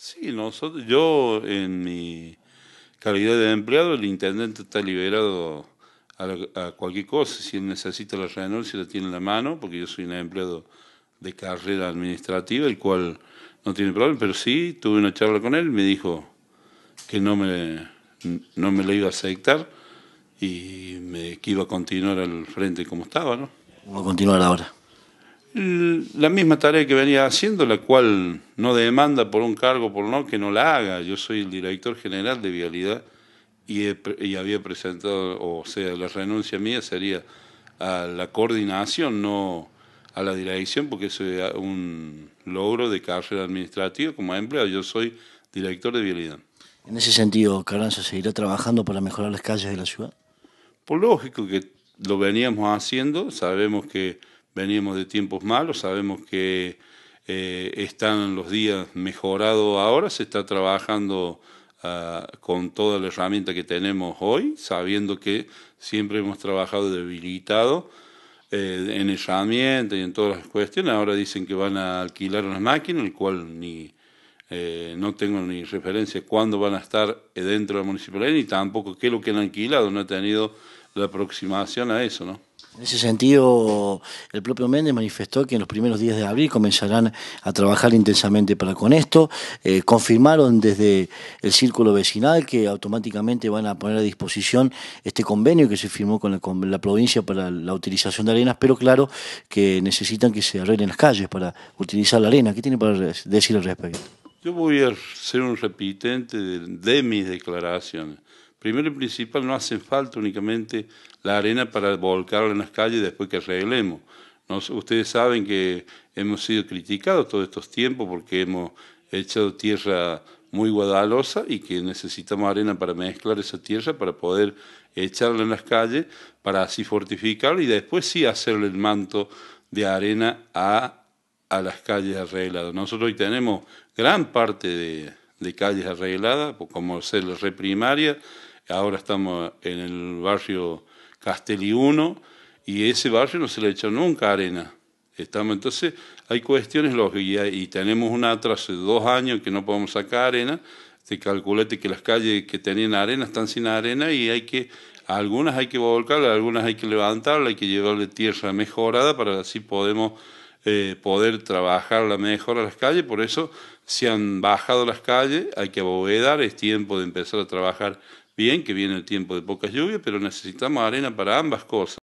Sí, nosotros, yo en mi calidad de empleado, el intendente está liberado a, cualquier cosa. Si él necesita la renuncia, la tiene en la mano, porque yo soy un empleado de carrera administrativa, el cual no tiene problema, pero sí tuve una charla con él, me dijo que no me, no me lo iba a aceptar y me, que iba a continuar al frente como estaba, ¿no? a continuar ahora la misma tarea que venía haciendo, la cual no demanda por un cargo, por no, que no la haga. Yo soy el director general de Vialidad y, había presentado, o sea, la renuncia mía sería a la coordinación, no a la dirección, porque eso es un logro de carrera administrativa como empleado. Yo soy director de Vialidad. En ese sentido, Carranza seguirá trabajando para mejorar las calles de la ciudad. Por lógico que lo veníamos haciendo, sabemos que Venimos de tiempos malos, sabemos que eh, están los días mejorados ahora, se está trabajando ah, con toda la herramienta que tenemos hoy, sabiendo que siempre hemos trabajado debilitado eh, en herramientas y en todas las cuestiones. Ahora dicen que van a alquilar unas máquinas, el cual ni, eh, no tengo ni referencia cuándo van a estar dentro de la municipalidad, ni tampoco qué es lo que han alquilado, no he tenido la aproximación a eso, ¿no? En ese sentido, el propio Méndez manifestó que en los primeros días de abril comenzarán a trabajar intensamente para con esto. Eh, confirmaron desde el círculo vecinal que automáticamente van a poner a disposición este convenio que se firmó con la, provincia para la utilización de arenas, pero claro que necesitan que se arreglen las calles para utilizar la arena. ¿Qué tiene para decir al respecto? Yo voy a ser un repitente de mis declaraciones. Primero y principal, no hace falta únicamente la arena para volcarla en las calles después que arreglemos. ustedes saben que hemos sido criticados todos estos tiempos porque hemos echado tierra muy guadalosa y que necesitamos arena para mezclar esa tierra para poder echarla en las calles, para así fortificarla y después sí hacerle el manto de arena a, a las calles arregladas. Nosotros hoy tenemos gran parte de, de calles arregladas, como ser la reprimaria, Ahora estamos en el barrio Castelli 1 y ese barrio no se le echó nunca arena. Estamos, entonces, hay cuestiones lógicas y tenemos una atraso de dos años que no podemos sacar arena. Te calculate que las calles que tenían arena están sin arena y hay que, algunas hay que volcarlas, algunas hay que levantarlas, hay que llevarle tierra mejorada para así podemos eh, poder trabajar la mejor a las calles. Por eso se han bajado las calles, hay que abovedar, es tiempo de empezar a trabajar Bien que viene el tiempo de pocas lluvias, pero necesitamos arena para ambas cosas.